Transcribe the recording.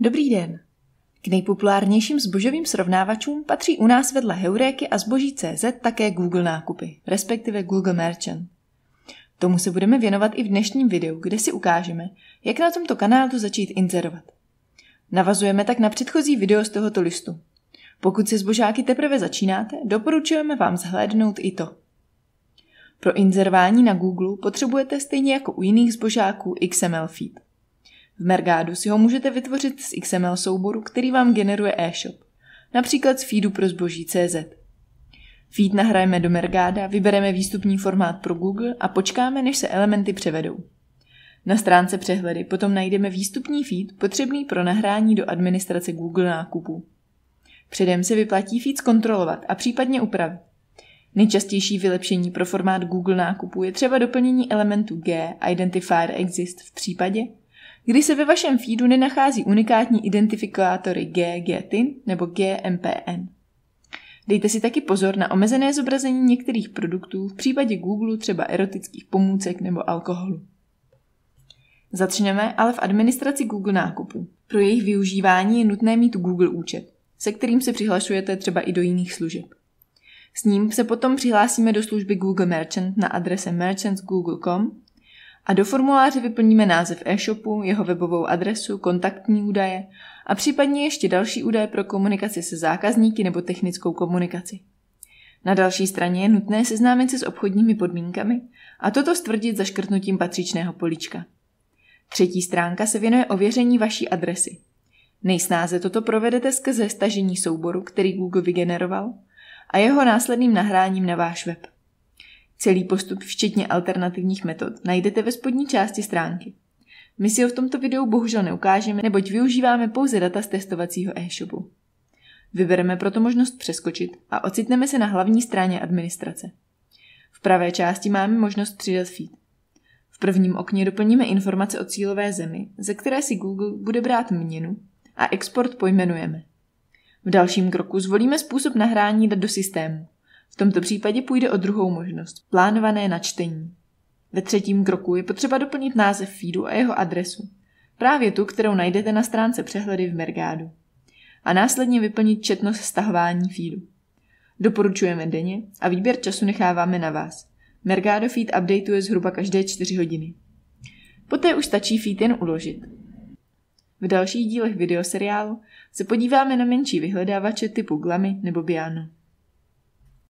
Dobrý den. K nejpopulárnějším zbožovým srovnávačům patří u nás vedle Heuréky a zboží CZ také Google nákupy, respektive Google Merchant. Tomu se budeme věnovat i v dnešním videu, kde si ukážeme, jak na tomto kanálu začít inzerovat. Navazujeme tak na předchozí video z tohoto listu. Pokud se zbožáky teprve začínáte, doporučujeme vám zhlédnout i to. Pro inzerování na Google potřebujete stejně jako u jiných zbožáků XML feed. V Mergádu si ho můžete vytvořit z XML souboru, který vám generuje e-shop, například z feedu pro zboží CZ. Feed nahrajeme do Mergáda, vybereme výstupní formát pro Google a počkáme, než se elementy převedou. Na stránce přehledy potom najdeme výstupní feed potřebný pro nahrání do administrace Google nákupů. Předem se vyplatí feed zkontrolovat a případně upravit. Nejčastější vylepšení pro formát Google nákupu je třeba doplnění elementu G Identifier Exist v případě, když se ve vašem feedu nenachází unikátní identifikátory GGTIN nebo GMPN. Dejte si taky pozor na omezené zobrazení některých produktů v případě Google třeba erotických pomůcek nebo alkoholu. Začneme ale v administraci Google nákupu. Pro jejich využívání je nutné mít Google účet, se kterým se přihlašujete třeba i do jiných služeb. S ním se potom přihlásíme do služby Google Merchant na adrese merchants.google.com a do formuláře vyplníme název e-shopu, jeho webovou adresu, kontaktní údaje a případně ještě další údaje pro komunikaci se zákazníky nebo technickou komunikaci. Na další straně je nutné seznámit se s obchodními podmínkami a toto stvrdit zaškrtnutím patřičného políčka. Třetí stránka se věnuje ověření vaší adresy. Nejsnáze toto provedete skrze stažení souboru, který Google vygeneroval, a jeho následným nahráním na váš web. Celý postup, včetně alternativních metod, najdete ve spodní části stránky. My si ho v tomto videu bohužel neukážeme, neboť využíváme pouze data z testovacího e-shopu. Vybereme proto možnost přeskočit a ocitneme se na hlavní straně administrace. V pravé části máme možnost přidat feed. V prvním okně doplníme informace o cílové zemi, ze které si Google bude brát měnu a export pojmenujeme. V dalším kroku zvolíme způsob nahrání dat do systému. V tomto případě půjde o druhou možnost, plánované načtení. Ve třetím kroku je potřeba doplnit název feedu a jeho adresu, právě tu, kterou najdete na stránce přehledy v Mergádu. A následně vyplnit četnost stahování feedu. Doporučujeme denně a výběr času necháváme na vás. Mergado feed updateuje zhruba každé 4 hodiny. Poté už stačí feed jen uložit. V dalších dílech videoseriálu se podíváme na menší vyhledávače typu Glamy nebo Biano.